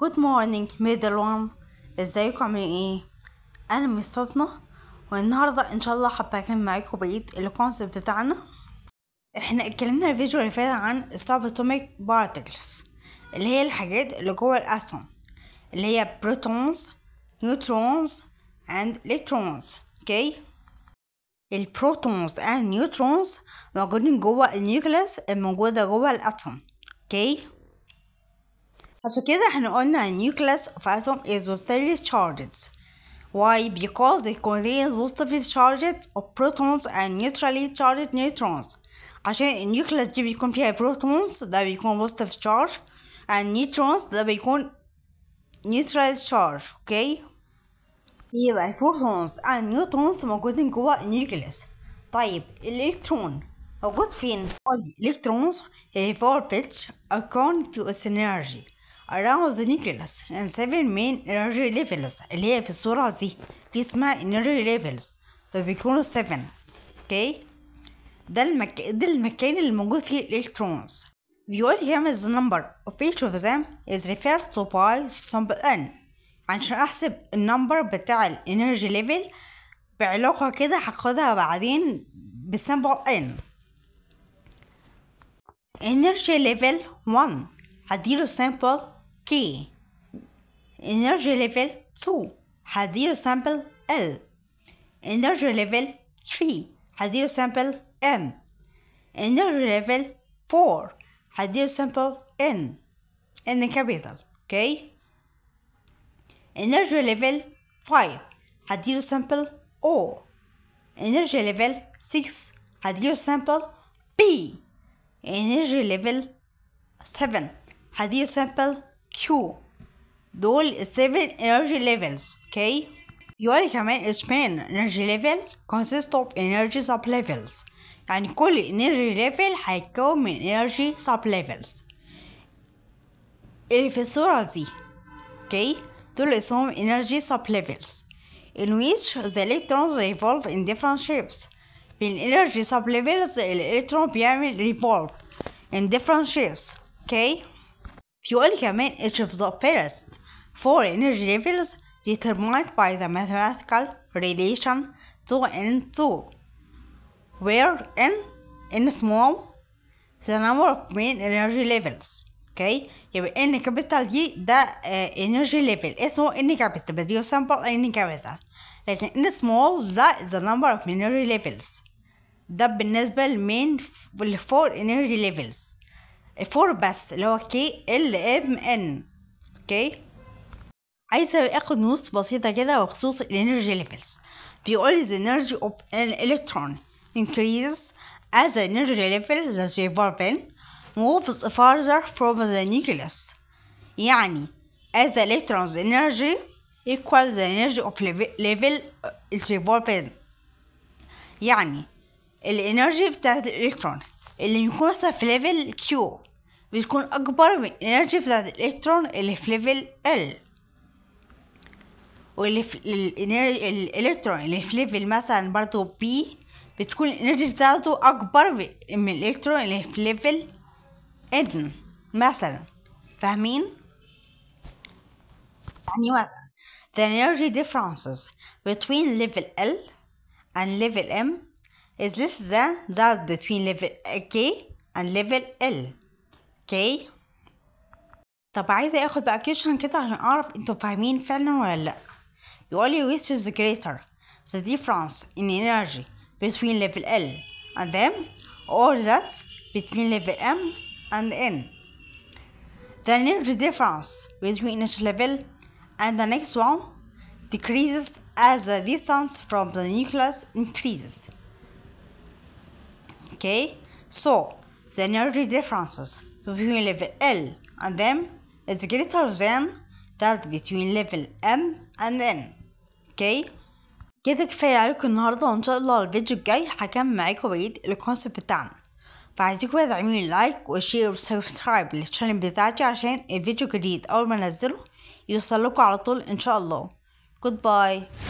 جود مورنينج ميدل وان ازيكم عاملين ايه انا ميس والنهارده ان شاء الله حابه اكمل معاكم بقيت الكونسيبت بتاعنا احنا اتكلمنا الفيديو اللي فات عن الساب اتوميك بارتكلز اللي هي الحاجات اللي جوه الاتوم اللي هي بروتونز نيوترونز اند الكترونز اوكي البروتونز اند نيوترونز موجودين جوه النيوكليس الموجوده جوه الاتوم اوكي okay. عشان كده احنا قلنا nucleus of atom is positively charged Why? Because it contains positively charged protons and neutrally charged neutrons عشان النيوكليس دي بيكون فيها بروتونز ده بيكون positive charge and neutrons ده بيكون neutral charge اوكي okay? يبقى البروتونز and نيوترونز موجودين جوه النيوكليس طيب الالكترون موجود فين؟ الالكترونز هي four pitch according to synergy the nucleus and seven main energy levels اللي هي في الصورة دي دي اسمها energy levels فبيكونوا seven اوكي ده المك... ده المكان اللي موجود فيه الالكترونز بيقول هي the number of each of them is referred to by symbol n عشان احسب النمبر بتاع ال energy level بعلاقة كده هاخدها بعدين بسمبل n energy level 1 هديله sample K. Energy level 2 had your sample L. Energy level 3 had your sample M. Energy level 4 had your sample N. N capital, okay? Energy level 5 had your sample O. Energy level 6 had your sample P. Energy level 7 had your sample Q Those 7 energy levels okay يقول كمان each main energy level consists of energy sub levels يعني كل energy level هيتكون من energy sub levels اللي في الصورة دي okay دول اسمهم energy sub levels in which the electrons revolve in different shapes في energy sub levels الالكترون بيعمل revolve in different shapes okay Fuel can each of the first four energy levels determined by the mathematical relation 2 n 2, where n, n small the number of main energy levels. Okay, you have n capital G, the energy level. It's not any capital, but you sample any capital. Like in small, that is the number of energy levels. The principal main four energy levels. فور بس اللي هو كي ال ام ان اوكي عايزه اخد نص بسيطه كده بخصوص الانرجي ليفلز بيقول ذا انرجي اوف ان الكترون انكريز از انرجي ليفل ذا جيفربن موفز فارذر فروم ذا نيكلس يعني as the electron's energy equal the energy of level it uh, revolves يعني الانرجي بتاعت الالكترون اللي يكون في ليفل كيو بتكون أكبر من الإنرجي بتاعة الإلكترون اللي في ليفل ال واللي في الإلكترون اللي في ليفل مثلا برضو بي بتكون الإنرجي بتاعته أكبر من الإلكترون اللي في ليفل ان مثلا فاهمين؟ يعني مثلا The energy differences between level L and level M is less than that between level K and level L. اوكي طب عايزة اخد بقى كيوشن كده عشان اعرف انتوا فاهمين فعلا ولا لأ بيقول لي which is greater the difference in energy between level L and M or that between level M and N the energy difference between each level and the next one decreases as the distance from the nucleus increases okay so the energy differences between level L and M is greater than that between level M and N okay كده كفاية عليكم النهاردة وإن شاء الله الفيديو الجاي هكمل معاكم بعيد الكونسيبت بتاعنا فعايزيكم بقى تعملوا لايك وشير وسبسكرايب للشانل بتاعتي عشان الفيديو الجديد أول ما أنزله يوصلكوا على طول إن شاء الله goodbye